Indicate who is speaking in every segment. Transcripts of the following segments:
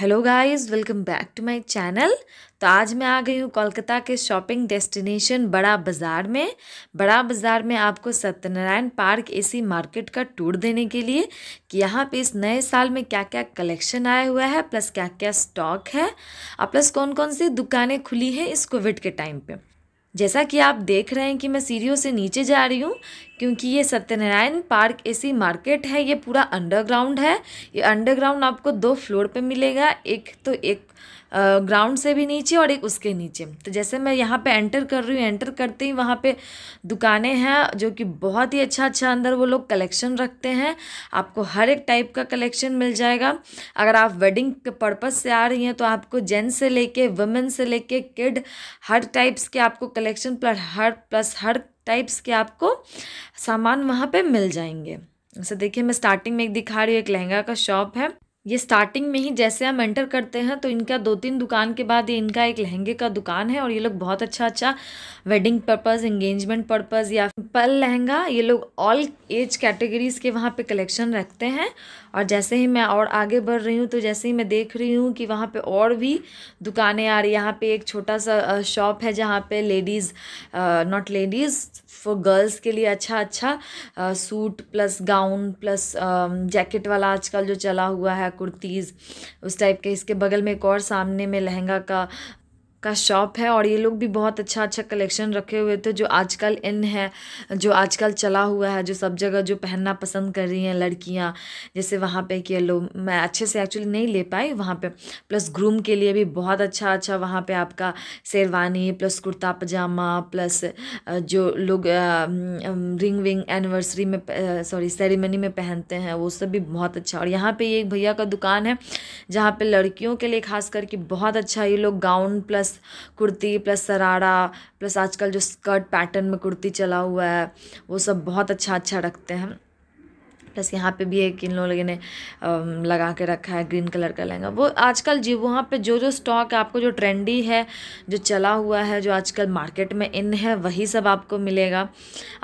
Speaker 1: Hello guys welcome back to my channel तो आज मैं आ गई हूँ कोलकाता के शॉपिंग डेस्टिनेशन बड़ा बाज़ार में बड़ा बाज़ार में आपको सत्यनारायण पार्क एसी मार्केट का टूर देने के लिए कि यहाँ पे इस नए साल में क्या क्या कलेक्शन आया हुआ है प्लस क्या क्या स्टॉक है और प्लस कौन कौन सी दुकानें खुली हैं इस कोविड के टाइम पर जैसा कि आप देख रहे हैं कि मैं सीढ़ियों से नीचे जा रही हूँ क्योंकि ये सत्यनारायण पार्क एसी मार्केट है ये पूरा अंडरग्राउंड है ये अंडरग्राउंड आपको दो फ्लोर पे मिलेगा एक तो एक ग्राउंड से भी नीचे और एक उसके नीचे तो जैसे मैं यहाँ पे एंटर कर रही हूँ एंटर करते ही वहाँ पे दुकानें हैं जो कि बहुत ही अच्छा अच्छा अंदर वो लोग कलेक्शन रखते हैं आपको हर एक टाइप का कलेक्शन मिल जाएगा अगर आप वेडिंग के पर्पज़ से आ रही हैं तो आपको जेंट्स से लेके वुमेन से लेके किड हर टाइप्स के आपको कलेक्शन प्लस हर प्लस हर टाइप्स के आपको सामान वहाँ पर मिल जाएंगे जैसे देखिए मैं स्टार्टिंग में एक दिखा रही हूँ एक लहंगा का शॉप है ये स्टार्टिंग में ही जैसे हम एंटर करते हैं तो इनका दो तीन दुकान के बाद ये इनका एक लहंगे का दुकान है और ये लोग बहुत अच्छा अच्छा वेडिंग पर्पज़ इंगेजमेंट पर्पज़ या पल लहंगा ये लोग ऑल एज कैटेगरीज़ के वहाँ पे कलेक्शन रखते हैं और जैसे ही मैं और आगे बढ़ रही हूँ तो जैसे ही मैं देख रही हूँ कि वहाँ पर और भी दुकानें आ रही यहाँ पर एक छोटा सा शॉप है जहाँ पर ladies not ladies for girls के लिए अच्छा अच्छा suit plus gown plus jacket वाला आजकल जो चला हुआ है कुर्तीज़ उस टाइप के इसके बगल में एक और सामने में लहंगा का का शॉप है और ये लोग भी बहुत अच्छा अच्छा कलेक्शन रखे हुए थे जो आजकल इन है जो आजकल चला हुआ है जो सब जगह जो पहनना पसंद कर रही हैं लड़कियां जैसे वहाँ पे कि लो मैं अच्छे से एक्चुअली नहीं ले पाई वहाँ पे प्लस ग्रूम के लिए भी बहुत अच्छा अच्छा वहाँ पे आपका शेरवानी प्लस कुर्ता पजामा प्लस जो लोग रिंग विंग एनिवर्सरी में सॉरी सेरेमनी में पहनते हैं वो सब भी बहुत अच्छा और यहाँ पर ये एक भैया का दुकान है जहाँ पर लड़कियों के लिए खास करके बहुत अच्छा ये लोग gown plus plus kurti plus sharara plus आजकल जो स्कर्ट पैटर्न में कुर्ती चला हुआ है वो सब बहुत अच्छा अच्छा रखते हैं प्लस यहाँ पे भी एक इन लोगों ने लगा के रखा है ग्रीन कलर का लहंगा वो आजकल जी वहाँ पे जो जो स्टॉक आपको जो ट्रेंडी है जो चला हुआ है जो आजकल मार्केट में इन है वही सब आपको मिलेगा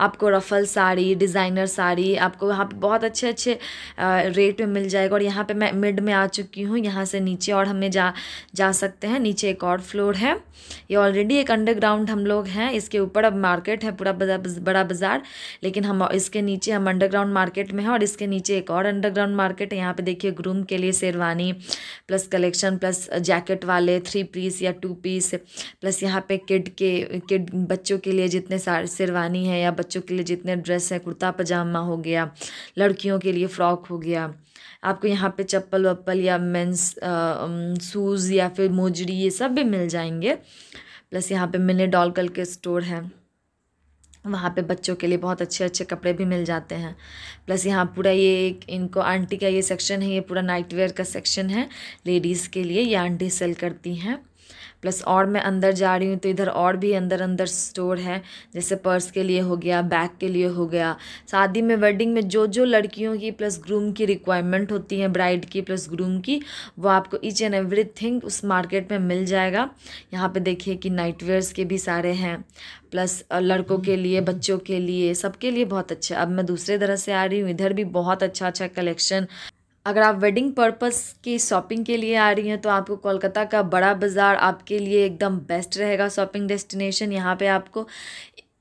Speaker 1: आपको रफल साड़ी डिज़ाइनर साड़ी आपको वहाँ पे बहुत अच्छे अच्छे रेट में मिल जाएगा और यहाँ पे मैं मिड में आ चुकी हूँ यहाँ से नीचे और हमें जा जा सकते हैं नीचे एक और फ्लोर है ये ऑलरेडी एक अंडरग्राउंड हम लोग हैं इसके ऊपर अब मार्केट है पूरा बड़ा बाज़ार लेकिन हम इसके नीचे हम अंडरग्राउंड मार्केट में हैं और इसके नीचे एक और अंडरग्राउंड मार्केट है यहाँ पे देखिए ग्रूम के लिए sherwani plus collection plus jacket वाले थ्री पीस या टू पीस प्लस यहाँ पे किड के किड बच्चों के लिए जितने शेरवानी है या बच्चों के लिए जितने ड्रेस हैं कुर्ता पजामा हो गया लड़कियों के लिए फ़्रॉक हो गया आपको यहाँ पे चप्पल वप्पल या मेंस शूज़ या फिर मोजड़ी ये सब भी मिल जाएंगे प्लस यहाँ पे मिनी डॉल कल के स्टोर हैं वहाँ पे बच्चों के लिए बहुत अच्छे अच्छे कपड़े भी मिल जाते हैं प्लस यहाँ पूरा ये इनको आंटी का ये सेक्शन है ये पूरा नाइट वेयर का सेक्शन है लेडीज़ के लिए ये आंटी सेल करती हैं प्लस और मैं अंदर जा रही हूँ तो इधर और भी अंदर अंदर स्टोर है जैसे पर्स के लिए हो गया बैग के लिए हो गया शादी में वेडिंग में जो जो लड़कियों की प्लस ग्रूम की रिक्वायरमेंट होती है ब्राइड की प्लस ग्रूम की वो आपको ईच एंड एवरी थिंग उस मार्केट में मिल जाएगा यहाँ पे देखिए कि नाइट वेयर्स के भी सारे हैं प्लस लड़कों के लिए बच्चों के लिए सबके लिए बहुत अच्छा अब मैं दूसरे तरह से आ रही हूँ इधर भी बहुत अच्छा अच्छा कलेक्शन अगर आप वेडिंग पर्पस की शॉपिंग के लिए आ रही हैं तो आपको कोलकाता का बड़ा बाज़ार आपके लिए एकदम बेस्ट रहेगा शॉपिंग डेस्टिनेशन यहाँ पे आपको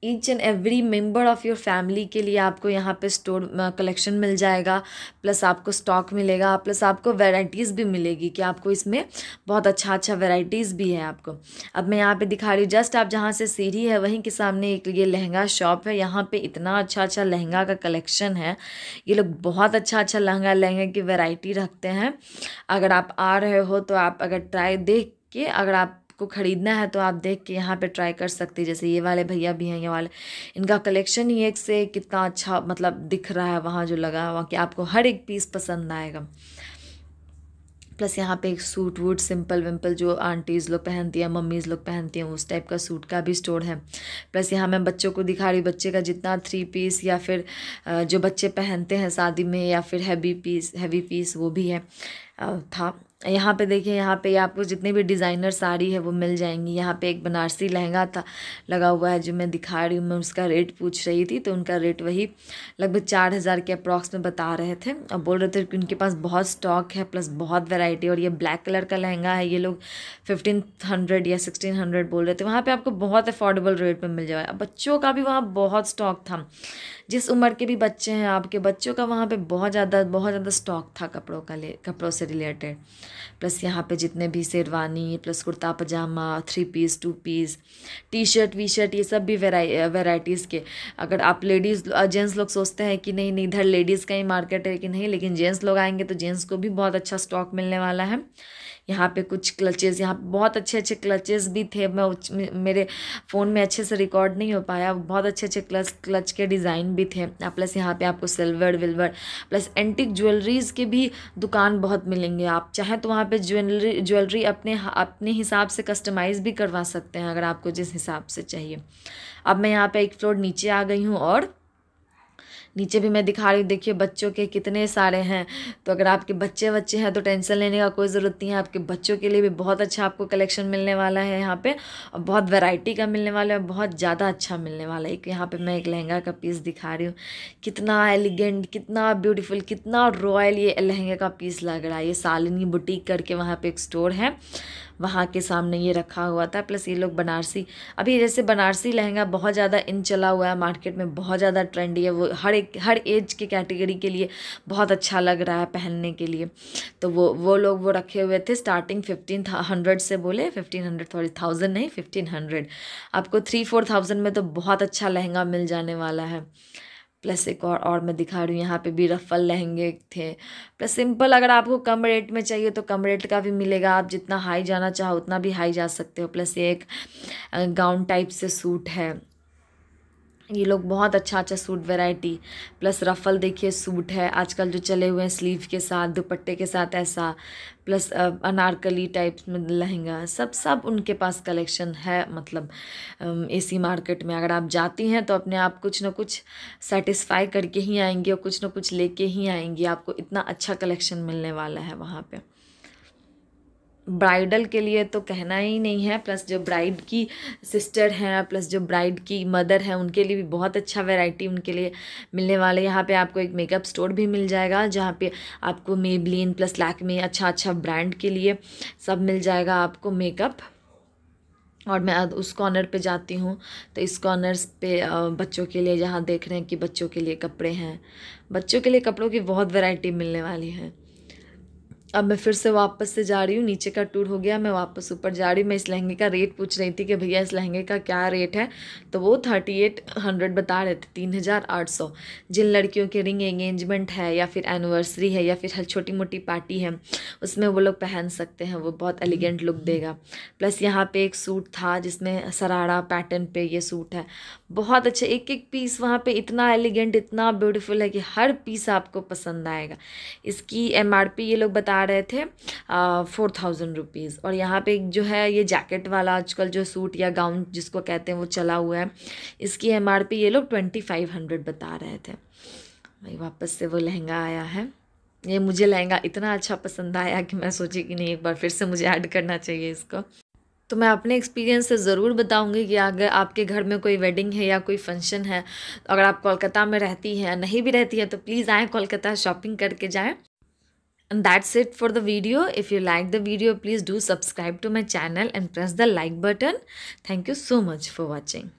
Speaker 1: each and every member of your family के लिए आपको यहाँ पे स्टोर कलेक्शन मिल जाएगा प्लस आपको स्टॉक मिलेगा प्लस आपको वेराइटीज़ भी मिलेगी कि आपको इसमें बहुत अच्छा अच्छा वेराइटीज़ भी है आपको अब मैं यहाँ पे दिखा रही हूँ जस्ट आप जहाँ से सीढ़ी है वहीं के सामने एक ये लहंगा शॉप है यहाँ पर इतना अच्छा अच्छा लहंगा का कलेक्शन है ये लोग बहुत अच्छा अच्छा लहंगा लहंगे की वेराइटी रखते हैं अगर आप आ रहे हो तो आप अगर ट्राई देख के अगर आप आपको ख़रीदना है तो आप देख के यहाँ पे ट्राई कर सकते हैं जैसे ये वाले भैया भी हैं ये वाले इनका कलेक्शन ही एक से कितना अच्छा मतलब दिख रहा है वहाँ जो लगा हुआ कि आपको हर एक पीस पसंद आएगा प्लस यहाँ पे एक सूट वूट सिंपल विम्पल जो आंटीज़ लोग पहनती हैं मम्मीज़ लोग पहनती हैं उस टाइप का सूट का भी स्टोर है प्लस यहाँ मैं बच्चों को दिखा रही हूँ बच्चे का जितना थ्री पीस या फिर जो बच्चे पहनते हैं शादी में या फिर हैवी पीस हैवी पीस वो भी है था यहाँ पे देखिए यहाँ पे आपको जितने भी डिज़ाइनर साड़ी है वो मिल जाएंगी यहाँ पे एक बनारसी लहंगा था लगा हुआ है जो मैं दिखा रही हूँ मैं उसका रेट पूछ रही थी तो उनका रेट वही लगभग चार हज़ार के अप्रॉक्स में बता रहे थे और बोल रहे थे कि उनके पास बहुत स्टॉक है प्लस बहुत वेराइटी और ये ब्लैक कलर का लहंगा है ये लोग फिफ्टीन हंड्रेड या सिक्सटीन हंड्रेड बोल रहे थे वहाँ पर आपको बहुत अफोर्डेबल रेट में मिल जाएगा बच्चों का भी वहाँ बहुत स्टॉक था जिस उम्र के भी बच्चे हैं आपके बच्चों का वहाँ पे बहुत ज़्यादा बहुत ज़्यादा स्टॉक था कपड़ों का ले कपड़ों से रिलेटेड प्लस यहाँ पे जितने भी sherwani plus kurta pyjama three piece two piece T shirt V shirt ये सब भी वेरा वेराइटीज़ के अगर आप लेडीज़ जेंट्स लोग सोचते हैं कि नहीं नहीं इधर लेडीज़ का ही मार्केट है कि नहीं लेकिन जेंट्स लोग आएंगे तो जेंट्स को भी बहुत अच्छा स्टॉक मिलने वाला है यहाँ पे कुछ क्लचेज़ यहाँ बहुत अच्छे अच्छे क्लचेज़ भी थे मैं मेरे फ़ोन में अच्छे से रिकॉर्ड नहीं हो पाया बहुत अच्छे अच्छे क्लच क्लच के डिज़ाइन भी थे प्लस यहाँ पे आपको सिल्वर विल्वर प्लस एंटिक ज्वेलरीज़ की भी दुकान बहुत मिलेंगे आप चाहें तो वहाँ पे ज्वेलरी ज्वेलरी अपने अपने हिसाब से कस्टमाइज़ भी करवा सकते हैं अगर आपको जिस हिसाब से चाहिए अब मैं यहाँ पर एक फ्लोर नीचे आ गई हूँ और नीचे भी मैं दिखा रही हूँ देखिए बच्चों के कितने सारे हैं तो अगर आपके बच्चे बच्चे हैं तो टेंशन लेने का कोई ज़रूरत नहीं है आपके बच्चों के लिए भी बहुत अच्छा आपको कलेक्शन मिलने वाला है यहाँ पे और बहुत वैरायटी का मिलने वाला है बहुत ज़्यादा अच्छा मिलने वाला है एक यहाँ पर मैं एक लहंगा का पीस दिखा रही हूँ कितना एलिगेंट कितना ब्यूटीफुल कितना रॉयल ये लहंगे का पीस लग रहा है ये सालिनी बुटीक करके वहाँ पर एक स्टोर है वहाँ के सामने ये रखा हुआ था प्लस ये लोग बनारसी अभी जैसे बनारसी लहंगा बहुत ज़्यादा इन चला हुआ है मार्केट में बहुत ज़्यादा ट्रेंडी है वो हर एक हर एज के कैटेगरी के लिए बहुत अच्छा लग रहा है पहनने के लिए तो वो वो लोग वो रखे हुए थे स्टार्टिंग फिफ्टीन हंड्रेड से बोले फिफ्टीन हंड्रेड सॉरी थाउजेंड नहीं फिफ्टीन हंड्रेड आपको थ्री फोर थाउजेंड में तो बहुत अच्छा लहंगा मिल जाने वाला है प्लस एक और और मैं दिखा रही हूँ यहाँ पे भी रफल लहंगे थे प्लस सिंपल अगर आपको कम रेट में चाहिए तो कम रेट का भी मिलेगा आप जितना हाई जाना चाहो उतना भी हाई जा सकते हो प्लस ये एक गाउन टाइप से सूट है ये लोग बहुत अच्छा अच्छा सूट वैरायटी प्लस रफ़ल देखिए सूट है आजकल जो चले हुए हैं स्लीव के साथ दुपट्टे के साथ ऐसा प्लस अनारकली टाइप में लहंगा सब सब उनके पास कलेक्शन है मतलब एसी मार्केट में अगर आप जाती हैं तो अपने आप कुछ ना कुछ सेटिस्फाई करके ही आएंगी और कुछ ना कुछ लेके ही आएंगी आपको इतना अच्छा कलेक्शन मिलने वाला है वहाँ पर ब्राइडल के लिए तो कहना ही नहीं है प्लस जो ब्राइड की सिस्टर हैं प्लस जो ब्राइड की मदर है उनके लिए भी बहुत अच्छा वैरायटी उनके लिए मिलने वाले यहाँ पे आपको एक मेकअप स्टोर भी मिल जाएगा जहाँ पे आपको मेबलिन प्लस लैक में अच्छा अच्छा ब्रांड के लिए सब मिल जाएगा आपको मेकअप और मैं उस कॉर्नर पे जाती हूँ तो इस कॉर्नर पे बच्चों के लिए जहाँ देख रहे हैं कि बच्चों के लिए कपड़े हैं बच्चों के लिए कपड़ों की बहुत वैरायटी मिलने वाली है अब मैं फिर से वापस से जा रही हूँ नीचे का टूर हो गया मैं वापस ऊपर जा रही हूँ मैं इस लहंगे का रेट पूछ रही थी कि भैया इस लहंगे का क्या रेट है तो वो थर्टी एट हंड्रेड बता रहे थे तीन हज़ार आठ सौ जिन लड़कियों के रिंग एंगेजमेंट है या फिर एनिवर्सरी है या फिर हर छोटी मोटी पार्टी है उसमें वो लोग पहन सकते हैं वो बहुत एलिगेंट लुक देगा प्लस यहाँ पर एक सूट था जिसमें सरारा पैटर्न पर यह सूट है बहुत अच्छा एक एक पीस वहाँ पर इतना एलिगेंट इतना ब्यूटिफुल है कि हर पीस आपको पसंद आएगा इसकी एम ये लोग बता आ रहे थे फोर थाउजेंड रुपीज़ और यहाँ पे जो है ये जैकेट वाला आजकल जो सूट या गाउन जिसको कहते हैं वो चला हुआ है इसकी एम ये लोग ट्वेंटी फाइव हंड्रेड बता रहे थे भाई वापस से वो लहंगा आया है ये मुझे लहंगा इतना अच्छा पसंद आया कि मैं सोची कि नहीं एक बार फिर से मुझे ऐड करना चाहिए इसको तो मैं अपने एक्सपीरियंस से ज़रूर बताऊंगी कि अगर आपके घर में कोई वेडिंग है या कोई फंक्शन है अगर आप कोलकाता में रहती हैं नहीं भी रहती हैं तो प्लीज़ आएँ कोलकाता शॉपिंग करके जाएँ And that's it for the video. If you like the video, please do subscribe to my channel and press the like button. Thank you so much for watching.